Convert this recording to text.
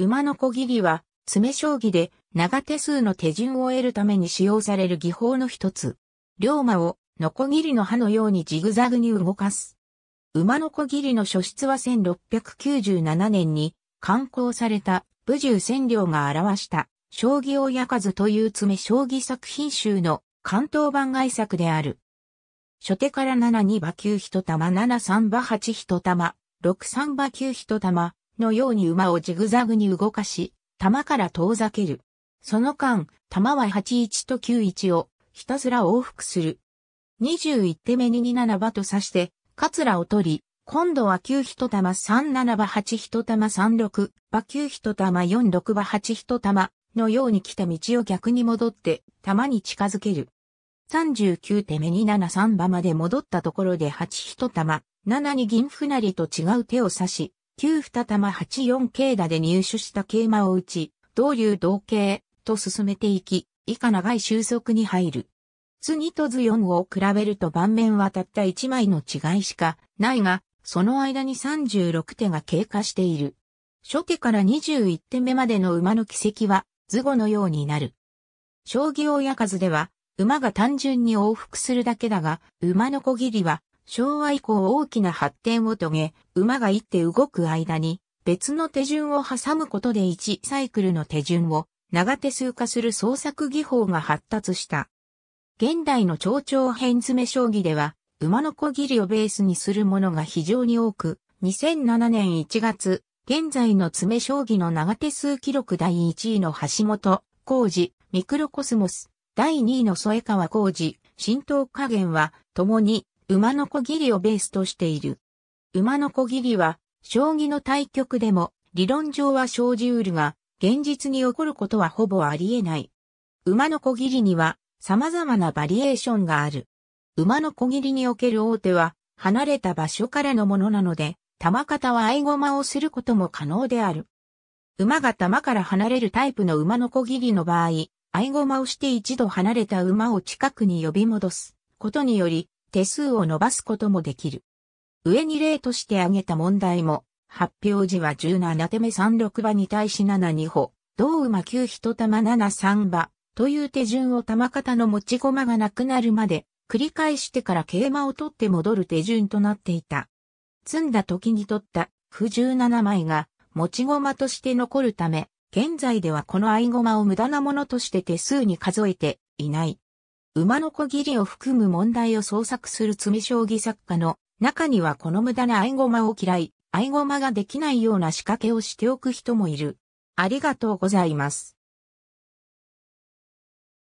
馬のこぎりは、詰将棋で長手数の手順を得るために使用される技法の一つ。龍馬をノコギリの刃のようにジグザグに動かす。馬のこぎりの初出は1697年に刊行された武獣千両が表した将棋を焼かずという詰将棋作品集の関東版外作である。初手から7二馬9一玉7三馬8一玉6三馬9一玉のように馬をジグザグに動かし、玉から遠ざける。その間、玉は81と91をひたすら往復する。21手目に27馬と刺して、カツラを取り、今度は9一玉37馬8一玉36馬9一玉46馬8一玉のように来た道を逆に戻って玉に近づける。39手目に73馬まで戻ったところで8一玉7に銀不なりと違う手を指し、旧二玉八四軽打で入手した桂馬を打ち、同流同形と進めていき、以下長い収束に入る。次と図4を比べると盤面はたった1枚の違いしかないが、その間に36手が経過している。初手から21手目までの馬の軌跡は図語のようになる。将棋親数では、馬が単純に往復するだけだが、馬の小切りは昭和以降大きな発展を遂げ、馬が一手動く間に、別の手順を挟むことで1サイクルの手順を長手数化する創作技法が発達した。現代の蝶々編詰将棋では、馬の小切りをベースにするものが非常に多く、2007年1月、現在の詰将棋の長手数記録第1位の橋本、浩二、ミクロコスモス、第2位の添川浩二、浸透加減は、共に馬の小切りをベースとしている。馬の小切りは、将棋の対局でも、理論上は生じうるが、現実に起こることはほぼあり得ない。馬の小切りには、様々なバリエーションがある。馬の小切りにおける大手は、離れた場所からのものなので、玉型は合駒をすることも可能である。馬が玉から離れるタイプの馬の小切りの場合、合駒をして一度離れた馬を近くに呼び戻すことにより、手数を伸ばすこともできる。上に例として挙げた問題も、発表時は17手目36馬に対し7二歩、同馬9一玉7三馬、という手順を玉方の持ち駒がなくなるまで、繰り返してから桂馬を取って戻る手順となっていた。積んだ時に取った、不17枚が、持ち駒として残るため、現在ではこの合駒を無駄なものとして手数に数えていない。馬のこぎりを含む問題を創作する詰将棋作家の中にはこの無駄な合駒を嫌い、合駒ができないような仕掛けをしておく人もいる。ありがとうございます。